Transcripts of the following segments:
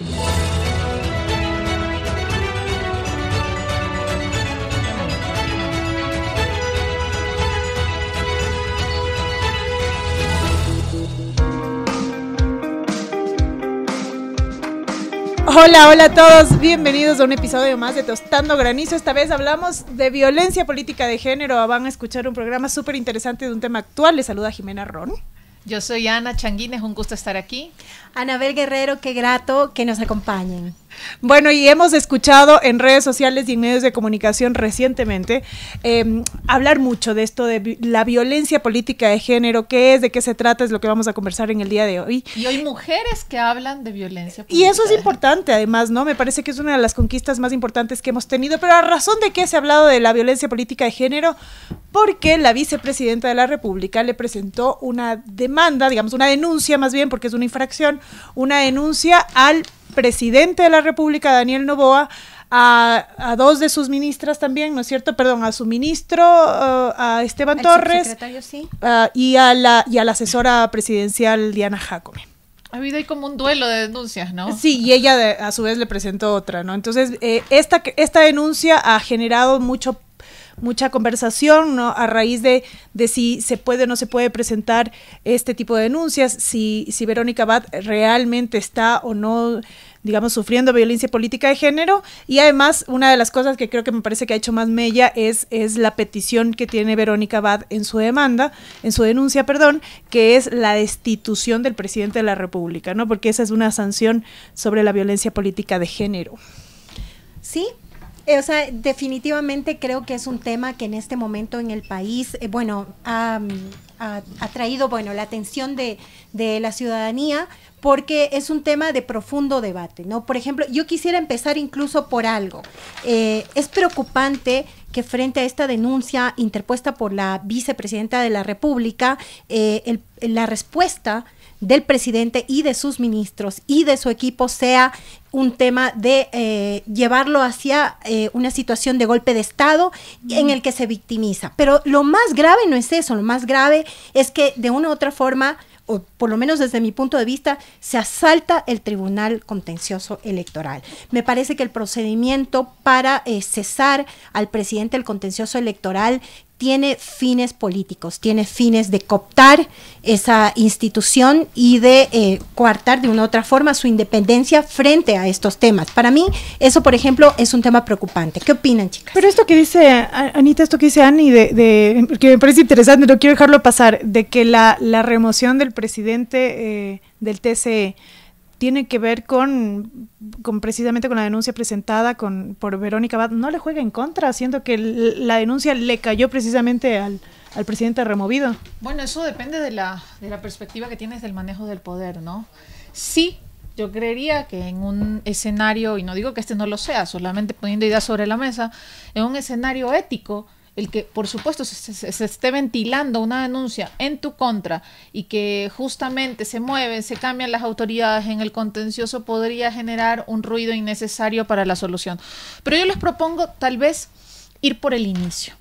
Hola, hola a todos, bienvenidos a un episodio más de Tostando Granizo. Esta vez hablamos de violencia política de género. Van a escuchar un programa súper interesante de un tema actual. Les saluda Jimena Ron. Yo soy Ana Changuín, un gusto estar aquí. Anabel Guerrero, qué grato que nos acompañen. Bueno, y hemos escuchado en redes sociales y en medios de comunicación recientemente em, hablar mucho de esto de la violencia política de género, qué es, de qué se trata, es lo que vamos a conversar en el día de hoy. Y hay mujeres que hablan de violencia política. Y eso es importante, además, ¿no? Me parece que es una de las conquistas más importantes que hemos tenido, pero a razón de que se ha hablado de la violencia política de género, porque la vicepresidenta de la República le presentó una demanda, digamos, una denuncia más bien, porque es una infracción, una denuncia al presidente de la República, Daniel Novoa, a, dos de sus ministras también, ¿no es cierto? Perdón, a su ministro, uh, a Esteban Torres, uh, y, a la, y a la asesora presidencial Diana Jacome. Ha habido ahí como un duelo de denuncias, ¿no? Sí, y ella a su vez le presentó otra, ¿no? Entonces, eh, esta, esta denuncia ha generado mucho mucha conversación ¿no? a raíz de, de, si se puede o no se puede presentar este tipo de denuncias, si, Verónica Bad realmente está o no digamos, sufriendo violencia política de género. Y además, una de las cosas que creo que me parece que ha hecho más mella es, es la petición que tiene Verónica Bad en su demanda, en su denuncia, perdón, que es la destitución del presidente de la República, ¿no? Porque esa es una sanción sobre la violencia política de género. Sí, eh, o sea, definitivamente creo que es un tema que en este momento en el país, eh, bueno, ha, traído, bueno, la atención de, de la ciudadanía porque es un tema de profundo debate, ¿no? Por ejemplo, yo quisiera empezar incluso por algo. Eh, es preocupante que frente a esta denuncia interpuesta por la vicepresidenta de la República, la respuesta del presidente y de sus ministros y de su equipo sea un tema de eh, llevarlo hacia eh, una situación de golpe de Estado en el que se victimiza. Pero lo más grave no es eso, lo más grave es que de una u otra forma o por lo menos desde mi punto de vista, se asalta el Tribunal Contencioso Electoral. Me parece que el procedimiento para eh, cesar al presidente del Contencioso Electoral tiene fines políticos, tiene fines de cooptar esa institución y de eh, coartar de una u otra forma su independencia frente a estos temas. Para mí, eso, por ejemplo, es un tema preocupante. ¿Qué opinan, chicas? Pero esto que dice Anita, esto que dice Ani, de, que me parece interesante, no quiero dejarlo pasar, de que la, remoción del presidente eh, del TCE tiene que ver con, con, precisamente con la denuncia presentada con, por Verónica Abad, no le juega en contra, siendo que la denuncia le cayó precisamente al, al presidente removido. Bueno, eso depende de la, de la perspectiva que tienes del manejo del poder, ¿no? Sí, yo creería que en un escenario, y no digo que este no lo sea, solamente poniendo ideas sobre la mesa, en un escenario ético, el que por supuesto se, esté ventilando una denuncia en tu contra y que justamente se mueven, se cambian las autoridades en el contencioso podría generar un ruido innecesario para la solución. Pero yo les propongo tal vez ir por el inicio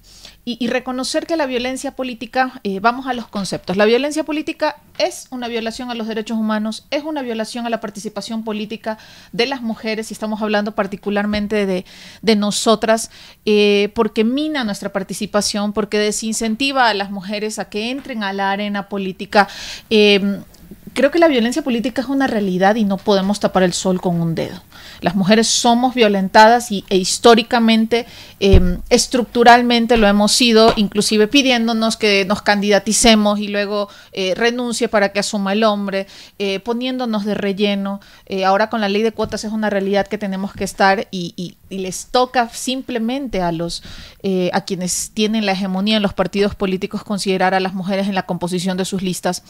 y, reconocer que la violencia política, eh, vamos a los conceptos, la violencia política es una violación a los derechos humanos, es una violación a la participación política de las mujeres, y estamos hablando particularmente de, nosotras, eh, porque mina nuestra participación, porque desincentiva a las mujeres a que entren a la arena política. Eh, creo que la violencia política es una realidad y no podemos tapar el sol con un dedo. Las mujeres somos violentadas y, e históricamente, em, estructuralmente lo hemos sido, inclusive pidiéndonos que nos candidaticemos y luego eh, renuncie para que asuma el hombre, eh, poniéndonos de relleno. Eh, ahora con la ley de cuotas es una realidad que tenemos que estar y, les toca simplemente a los a quienes tienen la hegemonía en los partidos políticos considerar a las mujeres en la composición de sus listas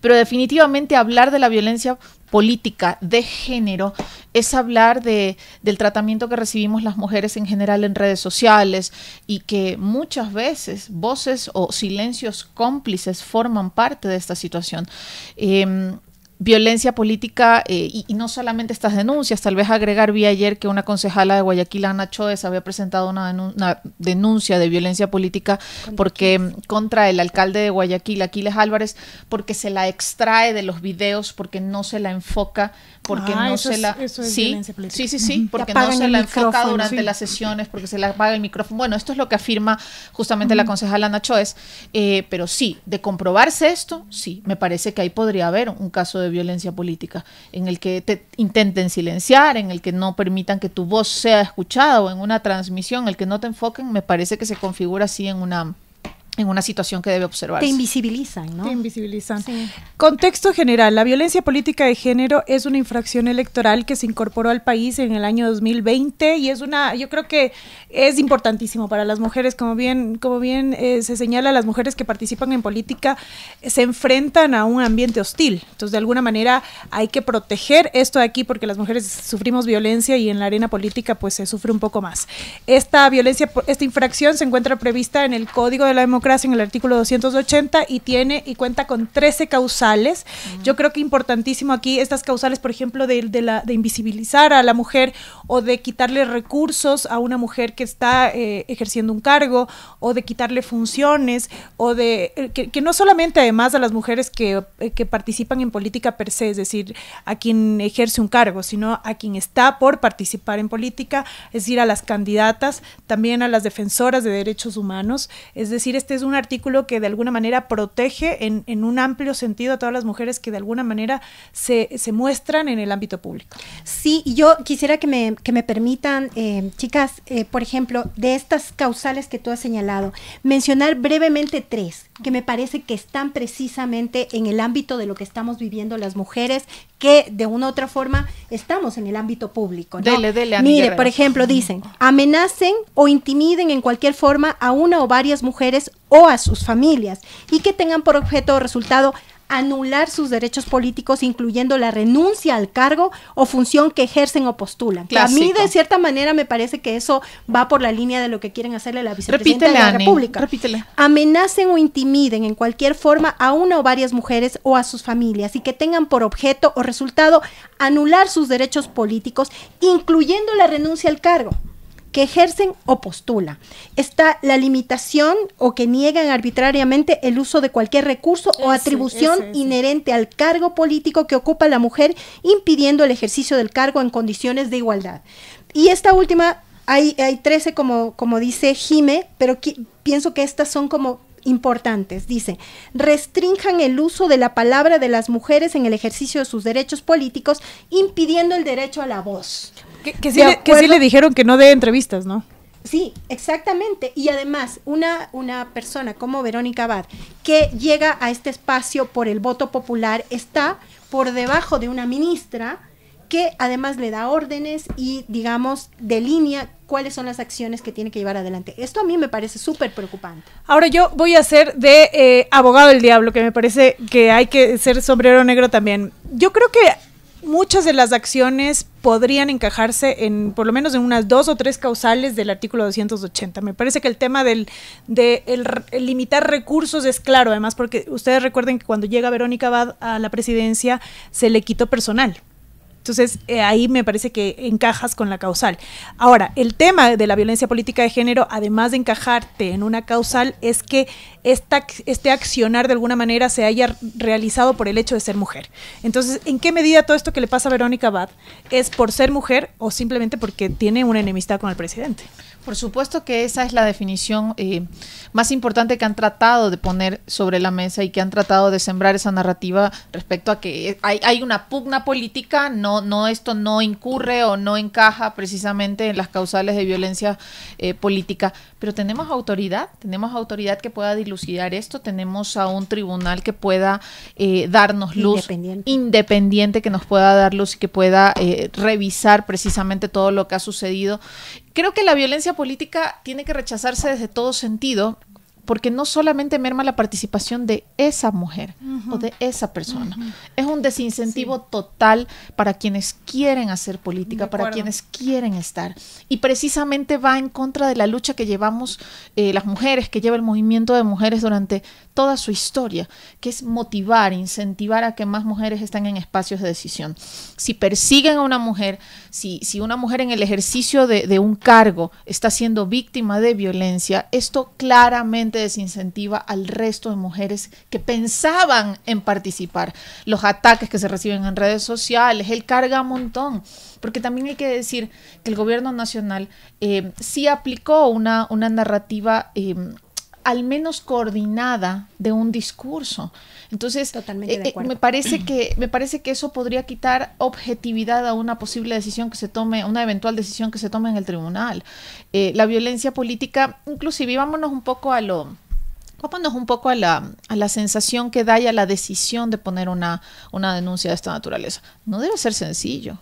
pero definitivamente hablar de la violencia política de género es hablar de, del tratamiento que recibimos las mujeres en general en redes sociales y que muchas veces voces o silencios cómplices forman parte de esta situación. Em, violencia política eh, y, no solamente estas denuncias, tal vez agregar vi ayer que una concejala de Guayaquil, Ana había presentado una, denuncia de violencia política porque mm, contra el alcalde de Guayaquil, Aquiles Álvarez, porque se la extrae de los videos, porque no se la enfoca, porque ah, no se la... sí, sí, sí, porque no se la enfoca durante las sesiones, porque se la apaga el micrófono. Bueno, esto es lo que afirma justamente la concejala Ana eh, pero sí, de comprobarse esto, sí, me parece que ahí podría haber un caso de de violencia política, en el que te intenten silenciar, en el que no permitan que tu voz sea escuchada o en una transmisión, en el que no te enfoquen, me parece que se configura así en una en una situación que debe observarse. Te invisibilizan, ¿no? Te invisibilizan. Contexto general. La violencia política de género es una infracción electoral que se incorporó al país en el año 2020 y es una, yo creo que es importantísimo para las mujeres, como bien, como bien eh, se señala, las mujeres que participan en política eh, se enfrentan a un ambiente hostil. Entonces, de alguna manera hay que proteger esto de aquí porque las mujeres sufrimos violencia y en la arena política pues se sufre un poco más. Esta violencia, esta infracción se encuentra prevista en el Código de la Democracia en el artículo 280 y tiene y cuenta con 13 causales. Yo creo que importantísimo aquí estas causales, por ejemplo, de, de, la, de invisibilizar a la mujer o de quitarle recursos a una mujer que está eh, ejerciendo un cargo o de quitarle funciones o de eh, que, no solamente además a las mujeres que, eh, que participan en política per se, es decir, a quien ejerce un cargo, sino a quien está por participar en política, es decir, a las candidatas, también a las defensoras de derechos humanos, es decir, este es un artículo que de alguna manera protege en, un amplio sentido a todas las mujeres que de alguna manera se, muestran en el ámbito público. Sí, yo quisiera que me, permitan, eh, chicas, eh, por ejemplo, de estas causales que tú has señalado, mencionar brevemente tres que me parece que están precisamente en el ámbito de lo que estamos viviendo las mujeres, que de una u otra forma estamos en el ámbito público. ¿no? Dele, Mire, por ejemplo, dicen, amenacen o intimiden en cualquier forma a una o varias mujeres o a sus familias y que tengan por objeto o resultado anular sus derechos políticos, incluyendo la renuncia al cargo o función que ejercen o postulan. a mí, de cierta manera, me parece que eso va por la línea de lo que quieren hacerle la vicepresidenta de la República. Repítele. Amenacen o intimiden en cualquier forma a una o varias mujeres o a sus familias y que tengan por objeto o resultado anular sus derechos políticos, incluyendo la renuncia al cargo que ejercen o postula. Está la limitación o que niegan arbitrariamente el uso de cualquier recurso o atribución inherente al cargo político que ocupa la mujer, impidiendo el ejercicio del cargo en condiciones de igualdad. Y esta última, hay, hay 13 como, como dice Jime, pero pienso que estas son como importantes. Dice, restrinjan el uso de la palabra de las mujeres en el ejercicio de sus derechos políticos, impidiendo el derecho a la voz. Que, sí, le, que le, dijeron que no dé entrevistas, ¿no? Sí, exactamente. Y además, una, una persona como Verónica Abad, que llega a este espacio por el voto popular, está por debajo de una ministra que además le da órdenes y, digamos, de línea cuáles son las acciones que tiene que llevar adelante. Esto a mí me parece súper preocupante. Ahora yo voy a ser de eh, abogado del diablo, que me parece que hay que ser sombrero negro también. Yo creo que muchas de las acciones podrían encajarse en por lo menos en unas dos o tres causales del artículo 280. Me parece que el tema del de limitar recursos es claro, además porque ustedes recuerden que cuando llega Verónica Abad a la presidencia se le quitó personal entonces, eh, ahí me parece que encajas con la causal. Ahora, el tema de la violencia política de género, además de encajarte en una causal, es que esta, este accionar de alguna manera se haya realizado por el hecho de ser mujer. Entonces, ¿en qué medida todo esto que le pasa a Verónica Abad es por ser mujer o simplemente porque tiene una enemistad con el presidente? Por supuesto que esa es la definición eh, más importante que han tratado de poner sobre la mesa y que han tratado de sembrar esa narrativa respecto a que hay, una pugna política, no, no esto no incurre o no encaja precisamente en las causales de violencia eh, política. Pero tenemos autoridad, tenemos autoridad que pueda dilucidar esto, tenemos a un tribunal que pueda eh, darnos luz independiente. independiente. que nos pueda dar luz y que pueda revisar precisamente todo lo que ha sucedido Creo que la violencia política tiene que rechazarse desde todo sentido porque no solamente merma la participación de esa mujer o de esa persona, es un desincentivo total para quienes quieren hacer política, para quienes quieren estar. Y precisamente va en contra de la lucha que llevamos eh, las mujeres, que lleva el movimiento de mujeres durante toda su historia, que es motivar, incentivar a que más mujeres estén en espacios de decisión. Si persiguen a una mujer, si, si una mujer en el ejercicio de un cargo está siendo víctima de violencia, esto claramente desincentiva al resto de mujeres que pensaban en participar. Los ataques que se reciben en redes sociales, el carga un montón. Porque también hay que decir que el gobierno nacional eh, sí aplicó una, una narrativa em, al menos coordinada de un discurso. Entonces, Totalmente eh, eh, me, parece que, me parece que eso podría quitar objetividad a una posible decisión que se tome, una eventual decisión que se tome en el tribunal. Eh, la violencia política, inclusive, vámonos un poco a lo... Vámonos un poco a la, a la sensación que da ya la decisión de poner una, una denuncia de esta naturaleza. No debe ser sencillo.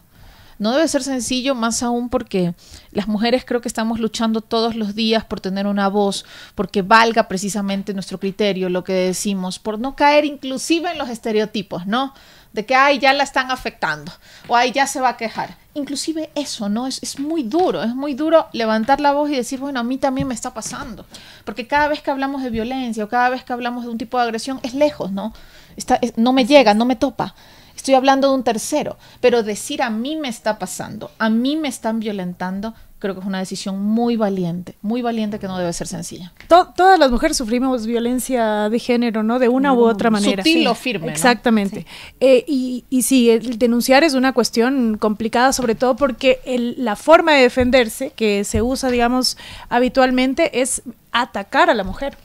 No debe ser sencillo, más aún porque las mujeres creo que estamos luchando todos los días por tener una voz, porque valga precisamente nuestro criterio, lo que decimos, por no caer inclusive en los estereotipos, ¿no? de que, ay, ya la están afectando, o ay, ya se va a quejar. Inclusive eso, ¿no? Es, es, muy duro, es muy duro levantar la voz y decir, bueno, a mí también me está pasando, porque cada vez que hablamos de violencia o cada vez que hablamos de un tipo de agresión, es lejos, ¿no? Está, no me llega, no me topa. Estoy hablando de un tercero, pero decir a mí me está pasando, a mí me están violentando, creo que es una decisión muy valiente, muy valiente que no debe ser sencilla. todas las mujeres sufrimos violencia de género, ¿no? De una u otra manera. Sutil firme. Exactamente. Eh, y, y sí, el denunciar es una cuestión complicada, sobre todo porque la forma de defenderse que se usa, digamos, habitualmente es atacar a la mujer.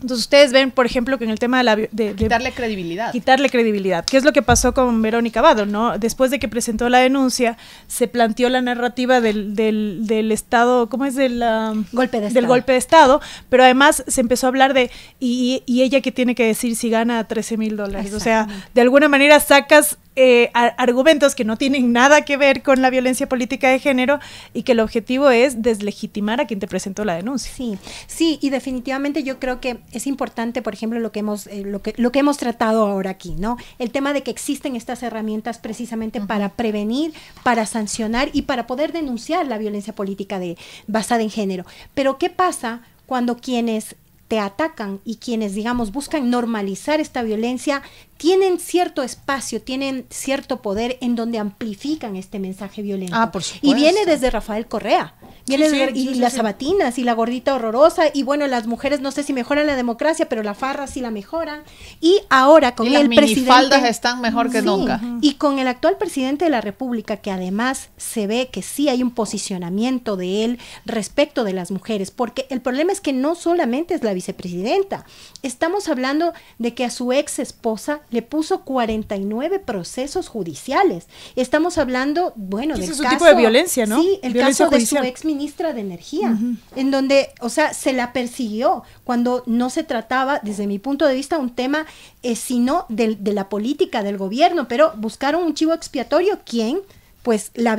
Entonces ustedes ven, por ejemplo, que en el tema de la... quitarle credibilidad. Quitarle credibilidad. ¿Qué es lo que pasó con Verónica Vado? ¿no? Después de que presentó la denuncia, se planteó la narrativa del, del, Estado, ¿cómo es? Del, ah, golpe de del golpe de Estado, pero además se empezó a hablar de, y, y ella que tiene que decir si gana 13 mil dólares. O sea, de alguna manera sacas eh, argumentos que no tienen nada que ver con la violencia política de género y que el objetivo es deslegitimar a quien te presentó la denuncia. Sí, sí, y definitivamente yo creo que es importante, por ejemplo, lo que hemos, eh, lo que, lo que hemos tratado ahora aquí, ¿no? El tema de que existen estas herramientas precisamente para prevenir, para sancionar y para poder denunciar la violencia política de, basada en género. Pero ¿qué pasa cuando quienes te atacan y quienes, digamos, buscan normalizar esta violencia, tienen cierto espacio, tienen cierto poder en donde amplifican este mensaje violento. Ah, y viene desde Rafael Correa. Y, las sabatinas y la gordita horrorosa. Y bueno, las mujeres no sé si mejoran la democracia, pero la farra sí la mejora. Y ahora con y el las presidente. están mejor que nunca. Y con el actual presidente de la República, que además se ve que sí hay un posicionamiento de él respecto de las mujeres. Porque el problema es que no solamente es la vicepresidenta. Estamos hablando de que a su ex esposa le puso 49 procesos judiciales. Estamos hablando, bueno, de es tipo de violencia, ¿no? Sí, el caso de su ex ministra de Energía, en donde, o sea, se la persiguió cuando no se trataba, desde mi punto de vista, un tema eh, sino de, de, la política del gobierno, pero buscaron un chivo expiatorio, ¿quién? pues la,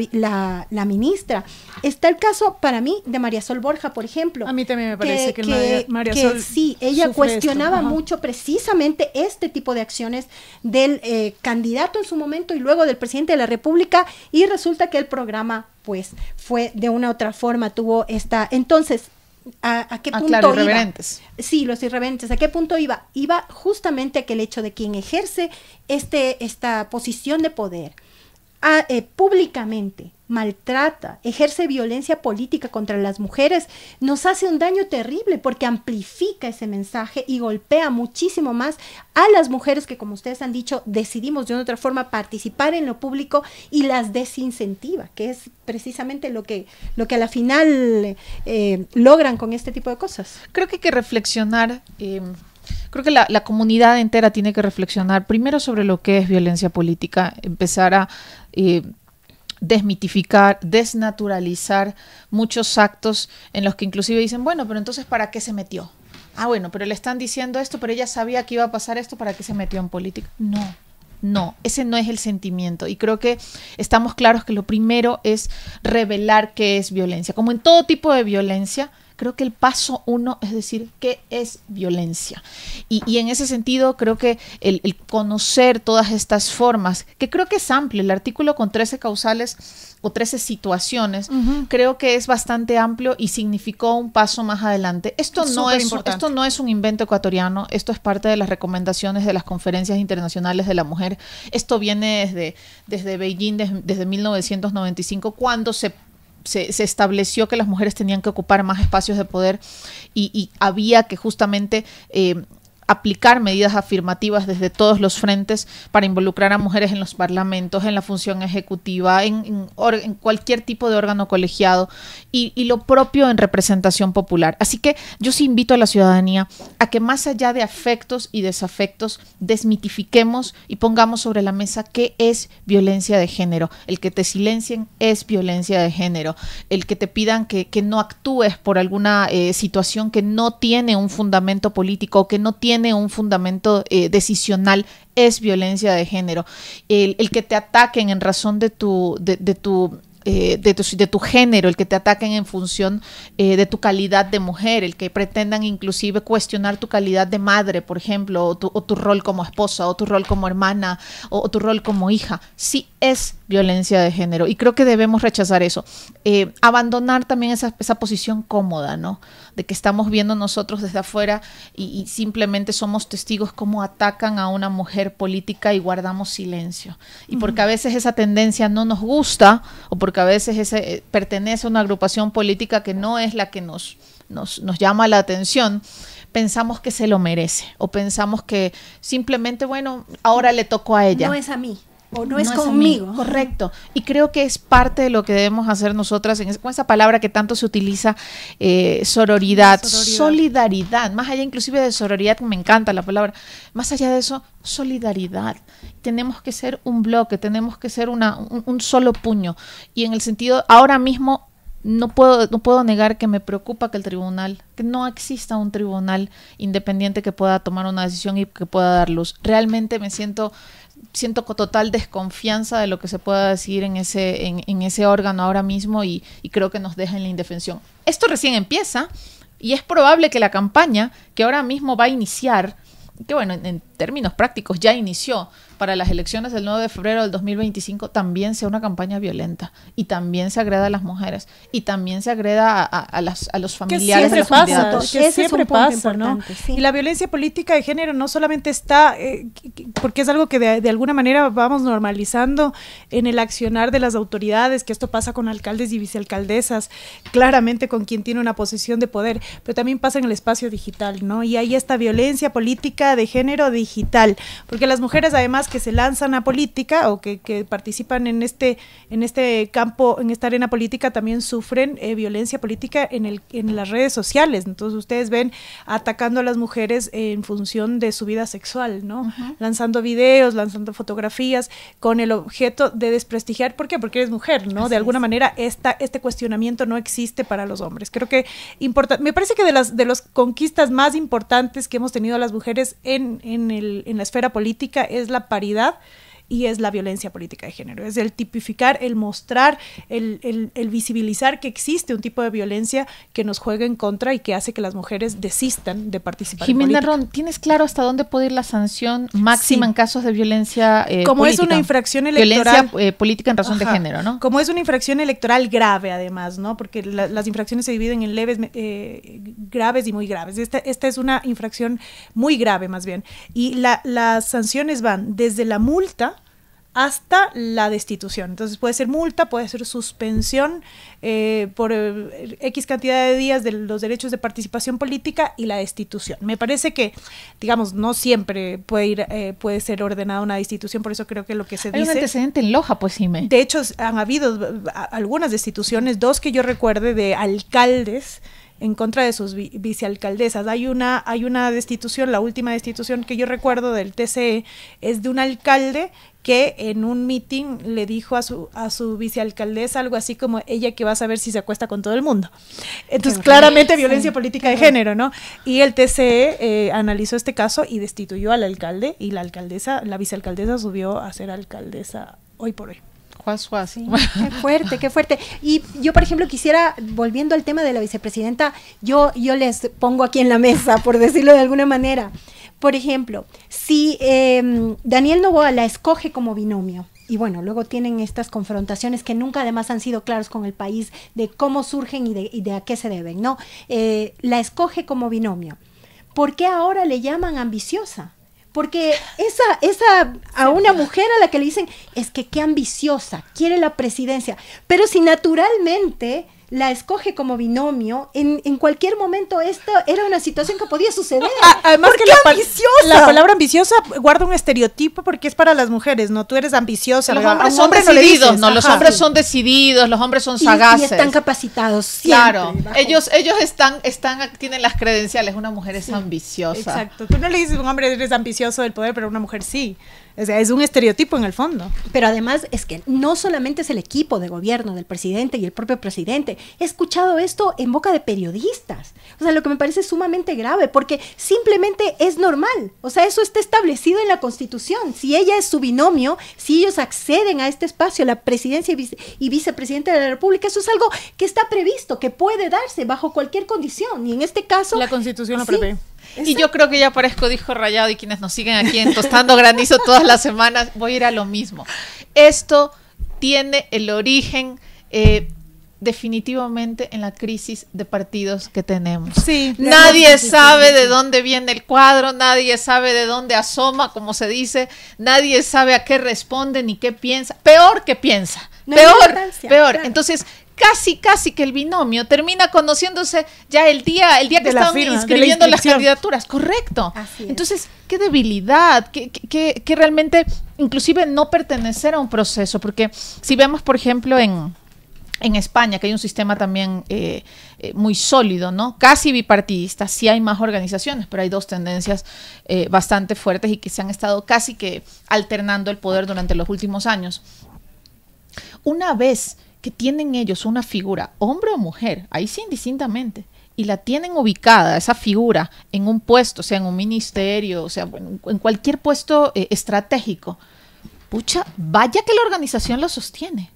la, ministra. Está el caso para mí de María Sol Borja, por ejemplo. A mí también me parece que, María, Sí, ella cuestionaba mucho precisamente este tipo de acciones del eh, candidato en su momento y luego del presidente de la República y resulta que el programa pues fue de una otra forma, tuvo esta... Entonces, ¿A, qué ah, punto Irreverentes. Sí, los irreverentes. ¿A qué punto iba? Iba justamente a que el hecho de quien ejerce este, esta posición de poder eh, públicamente maltrata, ejerce violencia política contra las mujeres, nos hace un daño terrible porque amplifica ese mensaje y golpea muchísimo más a las mujeres que, como ustedes han dicho, decidimos de una otra forma participar en lo público y las desincentiva, que es precisamente lo que, lo que a la final eh, logran con este tipo de cosas. Creo que hay que reflexionar. Eh, creo que la, comunidad entera tiene que reflexionar primero sobre lo que es violencia política, empezar a eh, desmitificar, desnaturalizar muchos actos en los que inclusive dicen, bueno, pero entonces ¿para qué se metió? Ah, bueno, pero le están diciendo esto, pero ella sabía que iba a pasar esto, ¿para qué se metió en política? No. No, ese no es el sentimiento. Y creo que estamos claros que lo primero es revelar qué es violencia. Como en todo tipo de violencia, creo que el paso uno es decir, ¿qué es violencia? Y, en ese sentido, creo que el, conocer todas estas formas, que creo que es amplio, el artículo con 13 causales o 13 situaciones, creo que es bastante amplio y significó un paso más adelante. Esto no, es, esto no es un invento ecuatoriano, esto es parte de las recomendaciones de las conferencias internacionales de la mujer. Esto viene desde, desde Beijing, desde 1995, cuando se se, estableció que las mujeres tenían que ocupar más espacios de poder y, había que justamente eh, aplicar medidas afirmativas desde todos los frentes para involucrar a mujeres en los parlamentos, en la función ejecutiva, en, en, cualquier tipo de órgano colegiado y, lo propio en representación popular. Así que yo sí invito a la ciudadanía a que más allá de afectos y desafectos, desmitifiquemos y pongamos sobre la mesa qué es violencia de género. El que te silencien es violencia de género. El que te pidan que, no actúes por alguna eh, situación que no tiene un fundamento político, que no tiene un fundamento eh, decisional es violencia de género. El, que te ataquen en razón de tu, de, tu eh, de, tu, de, tu, género, el que te ataquen en función eh, de tu calidad de mujer, el que pretendan inclusive cuestionar tu calidad de madre, por ejemplo, o tu, rol como esposa, o tu rol como hermana, o, o, tu rol como hija, sí es violencia de género. Y creo que debemos rechazar eso. Eh, abandonar también esa, esa, posición cómoda, ¿no? De que estamos viendo nosotros desde afuera y, simplemente somos testigos cómo atacan a una mujer política y guardamos silencio. Y porque a veces esa tendencia no nos gusta o porque a veces ese, eh, pertenece a una agrupación política que no es la que nos, nos, nos llama la atención pensamos que se lo merece o pensamos que simplemente, bueno, ahora le tocó a ella. No es a mí o no, es, conmigo. Correcto. Y creo que es parte de lo que debemos hacer nosotras con esa palabra que tanto se utiliza, eh, sororidad, solidaridad, más allá inclusive de sororidad, que me encanta la palabra, más allá de eso, solidaridad. Tenemos que ser un bloque, tenemos que ser una, un, solo puño. Y en el sentido, ahora mismo no puedo, no puedo negar que me preocupa que el tribunal, que no exista un tribunal independiente que pueda tomar una decisión y que pueda dar luz. Realmente me siento siento total desconfianza de lo que se pueda decir en ese, en, ese órgano ahora mismo y, creo que nos deja en la indefensión. Esto recién empieza y es probable que la campaña que ahora mismo va a iniciar, que bueno, en, términos prácticos ya inició para las elecciones del 9 de febrero del 2025, también sea una campaña violenta y también se agreda a las mujeres y también se agreda a, las, a los familiares. Que siempre pasa, que siempre pasa, Y la violencia política de género no solamente está, eh, porque es algo que de, alguna manera vamos normalizando en el accionar de las autoridades, que esto pasa con alcaldes y vicealcaldesas, claramente con quien tiene una posición de poder, pero también pasa en el espacio digital, ¿no? Y hay esta violencia política de género digital digital, porque las mujeres además que se lanzan a política o que, participan en este, en este campo, en esta arena política, también sufren eh, violencia política en, el, en las redes sociales. Entonces ustedes ven atacando a las mujeres en función de su vida sexual, ¿no? Lanzando videos, lanzando fotografías con el objeto de desprestigiar. ¿Por qué? Porque eres mujer, ¿no? de alguna manera esta, este cuestionamiento no existe para los hombres. Creo que importa, me parece que de las de los conquistas más importantes que hemos tenido las mujeres en, en el en la esfera política es la paridad y es la violencia política de género. Es el tipificar, el mostrar, el, visibilizar que existe un tipo de violencia que nos juega en contra y que hace que las mujeres desistan de participar. Jimena Ron, ¿tienes claro hasta dónde puede ir la sanción máxima en casos de violencia eh, Como es una infracción electoral. Eh, política en razón de género, ¿no? Como es una infracción electoral grave, además, ¿no? Porque las infracciones se dividen en leves, eh, graves y muy graves. Esta, esta es una infracción muy grave, más bien. Y la, las sanciones van desde la multa hasta la destitución. Entonces puede ser multa, puede ser suspensión eh, por eh, X cantidad de días de los derechos de participación política y la destitución. Me parece que, digamos, no siempre puede, ir, eh, puede ser ordenada una destitución, por eso creo que lo que se dice... Hay un antecedente en Loja, pues sí De hecho, han habido algunas destituciones, dos que yo recuerde de alcaldes en contra de sus vicealcaldesas. Hay una, hay una destitución, la última destitución que yo recuerdo del TCE es de un alcalde que en un meeting le dijo a su, a su vicealcaldesa algo así como ella que va a saber si se acuesta con todo el mundo. Entonces, claramente violencia política de género, ¿no? Y el TCE eh, analizó este caso y destituyó al alcalde y la alcaldesa, la vicealcaldesa subió a ser alcaldesa hoy por hoy. Qué fuerte, qué fuerte. Y yo, por ejemplo, quisiera, volviendo al tema de la vicepresidenta, yo, yo les pongo aquí en la mesa, por decirlo de alguna manera. Por ejemplo, si em, Daniel Novoa la escoge como binomio, y bueno, luego tienen estas confrontaciones que nunca además han sido claros con el país de cómo surgen y de, a qué se deben, ¿no? Eh, la escoge como binomio. ¿Por qué ahora le llaman ambiciosa? Porque esa, esa, a una mujer a la que le dicen, es que qué ambiciosa, quiere la presidencia, pero si naturalmente la escoge como binomio, en, en cualquier momento esto era una situación que podía suceder. además que la, ambiciosa? la palabra ambiciosa guarda un estereotipo porque es para las mujeres, no tú eres ambiciosa. Los hombres son decididos, los hombres son decididos, los hombres son sagaces. Y, están capacitados, Claro, ellos ellos están están tienen las credenciales, una mujer es ambiciosa. Exacto, tú no le dices a un hombre eres ambicioso del poder, pero una mujer sí. O sea, es un estereotipo en el fondo. Pero además es que no solamente es el equipo de gobierno del presidente y el propio presidente. He escuchado esto en boca de periodistas. O sea, lo que me parece sumamente grave porque simplemente es normal. O sea, eso está establecido en la Constitución. Si ella es su binomio, si ellos acceden a este espacio, la presidencia y, vicepresidenta vicepresidente de la República, eso es algo que está previsto, que puede darse bajo cualquier condición. Y en este caso... La Constitución lo prevé. Y yo creo que ya parezco dijo rayado y quienes nos siguen aquí entostando Tostando Granizo todas las semanas, voy a ir a lo mismo. Esto tiene el origen eh, definitivamente en la crisis de partidos que tenemos. Sí, nadie sabe de dónde viene el cuadro, nadie sabe de dónde asoma, como se dice, nadie sabe a qué responde ni qué piensa. Peor que piensa. peor, peor. Entonces, casi, casi que el binomio termina conociéndose ya el día, el día que estaban inscribiendo las candidaturas, correcto. Entonces, qué debilidad, que, realmente, inclusive no pertenecer a un proceso, porque si vemos, por ejemplo, en, España, que hay un sistema también eh, eh, muy sólido, ¿no? Casi bipartidista, sí hay más organizaciones, pero hay dos tendencias eh, bastante fuertes y que se han estado casi que alternando el poder durante los últimos años. Una vez que tienen ellos una figura, hombre o mujer, ahí sí indistintamente, y la tienen ubicada, esa figura, en un puesto, sea en un ministerio, o sea, en cualquier puesto eh, estratégico, pucha, vaya que la organización lo sostiene.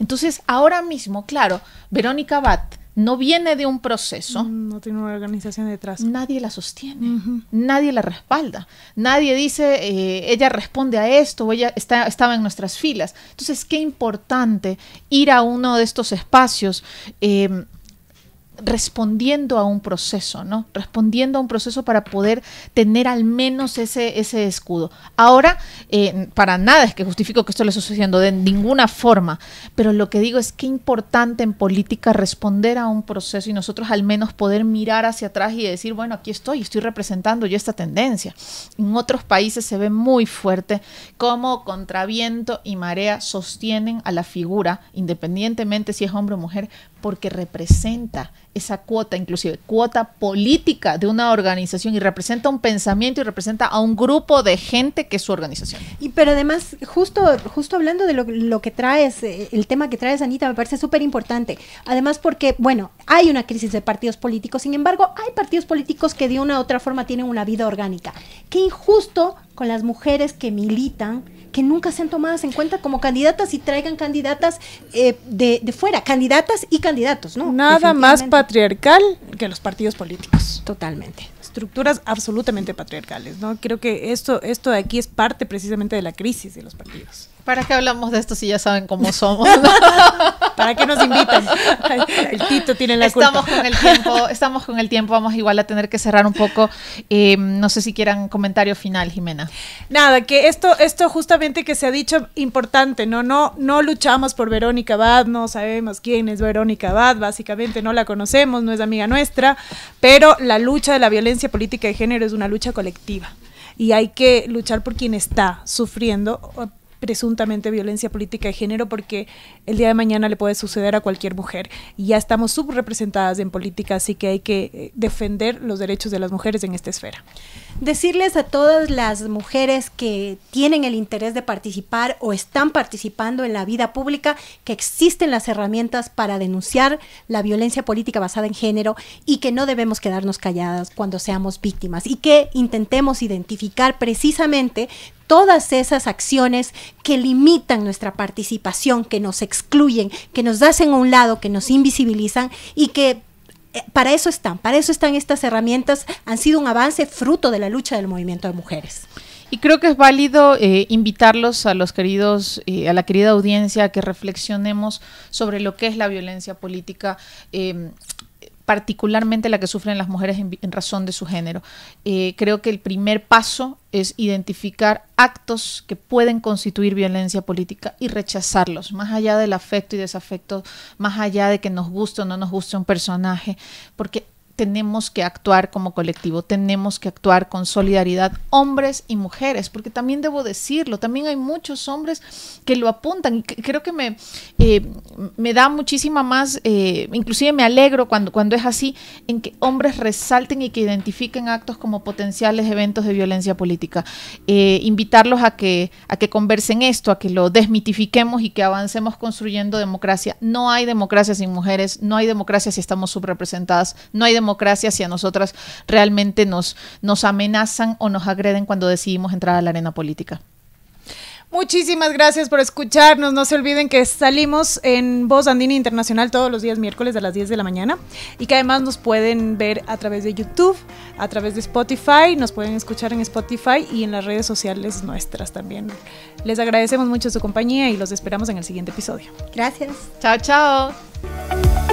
Entonces, ahora mismo, claro, Verónica Bat no viene de un proceso. No tiene una organización detrás. Nadie la sostiene, nadie la respalda, nadie dice, eh, ella responde a esto o ella estaba en nuestras filas. Entonces, qué importante ir a uno de estos espacios. Eh, respondiendo a un proceso, ¿no? Respondiendo a un proceso para poder tener al menos ese, ese escudo. Ahora, eh, para nada es que justifico que esto le esté sucediendo de ninguna forma, pero lo que digo es que importante en política responder a un proceso y nosotros al menos poder mirar hacia atrás y decir, bueno, aquí estoy, estoy representando yo esta tendencia. En otros países se ve muy fuerte cómo contraviento y marea sostienen a la figura, independientemente si es hombre o mujer, porque representa esa cuota, inclusive cuota política de una organización y representa un pensamiento y representa a un grupo de gente que es su organización. Y pero además, justo, justo hablando de lo, lo que traes, eh, el tema que traes, Anita, me parece súper importante. Además, porque, bueno, hay una crisis de partidos políticos, sin embargo, hay partidos políticos que de una u otra forma tienen una vida orgánica. Qué injusto con las mujeres que militan que nunca sean tomadas en cuenta como candidatas y traigan candidatas eh, de, fuera, candidatas y candidatos, ¿no? Nada más patriarcal que los partidos políticos. Totalmente. Estructuras absolutamente patriarcales, ¿no? Creo que esto, esto de aquí es parte precisamente de la crisis de los partidos. ¿Para qué hablamos de esto si ya saben cómo somos? ¿Para qué nos invitan? El Tito tiene la estamos Con el tiempo, estamos con el tiempo, vamos igual a tener que cerrar un poco. Eh, no sé si quieran comentario final, Jimena. Nada, que esto, esto justamente que se ha dicho importante, ¿no? No, no luchamos por Verónica Abad, no sabemos quién es Verónica Abad, básicamente no la conocemos, no es amiga nuestra, pero la lucha de la violencia política de género es una lucha colectiva y hay que luchar por quien está sufriendo presuntamente violencia política de género porque el día de mañana le puede suceder a cualquier mujer y ya estamos subrepresentadas en política, así que hay que eh, defender los derechos de las mujeres en esta esfera. Decirles a todas las mujeres que tienen el interés de participar o están participando en la vida pública que existen las herramientas para denunciar la violencia política basada en género y que no debemos quedarnos calladas cuando seamos víctimas y que intentemos identificar precisamente todas esas acciones que limitan nuestra participación, que nos excluyen, que nos hacen a un lado, que nos invisibilizan y que eh, para eso están, para eso están estas herramientas, han sido un avance fruto de la lucha del movimiento de mujeres. Y creo que es válido eh, invitarlos a los queridos, eh, a la querida audiencia, a que reflexionemos sobre lo que es la violencia política. Em, particularmente la que sufren las mujeres en, razón de su género. Eh, creo que el primer paso es identificar actos que pueden constituir violencia política y rechazarlos, más allá del afecto y desafecto, más allá de que nos guste o no nos guste un personaje, porque tenemos que actuar como colectivo, tenemos que actuar con solidaridad, hombres y mujeres, porque también debo decirlo, también hay muchos hombres que lo apuntan y creo que me, eh, me da muchísima más, eh, inclusive me alegro cuando, cuando es así, en que hombres resalten y que identifiquen actos como potenciales eventos de violencia política. Eh, invitarlos a que, a que conversen esto, a que lo desmitifiquemos y que avancemos construyendo democracia. No hay democracia sin mujeres, no hay democracia si estamos subrepresentadas, no hay democracia democracia, y a nosotras realmente nos, nos amenazan o nos agreden cuando decidimos entrar a la arena política. Muchísimas gracias por escucharnos. No se olviden que salimos en Voz Andina Internacional todos los días miércoles a las 10 de la mañana y que además nos pueden ver a través de YouTube, a través de Spotify, nos pueden escuchar en Spotify y en las redes sociales nuestras también. Les agradecemos mucho su compañía y los esperamos en el siguiente episodio. Gracias. Chao, chao.